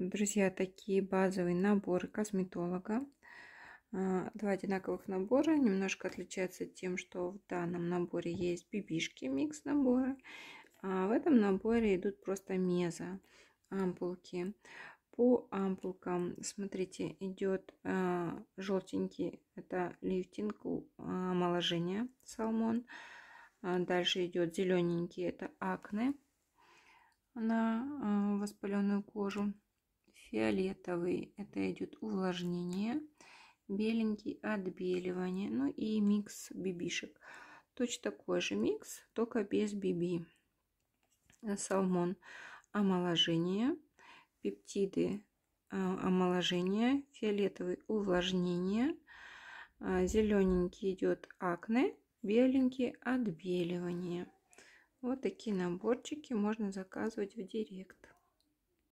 Друзья, такие базовые наборы косметолога. А, два одинаковых набора. Немножко отличаются тем, что в данном наборе есть бибишки, микс набора. А в этом наборе идут просто меза, ампулки. По ампулкам, смотрите, идет а, желтенький, это лифтинг а, омоложения, салмон. Дальше идет зелененький, это акне на воспаленную кожу фиолетовый это идет увлажнение, беленький отбеливание, ну и микс бибишек. Точно такой же микс, только без биби. Салмон омоложение, пептиды а, омоложение, фиолетовый увлажнение, а, зелененький идет акне, беленький отбеливание. Вот такие наборчики можно заказывать в директ.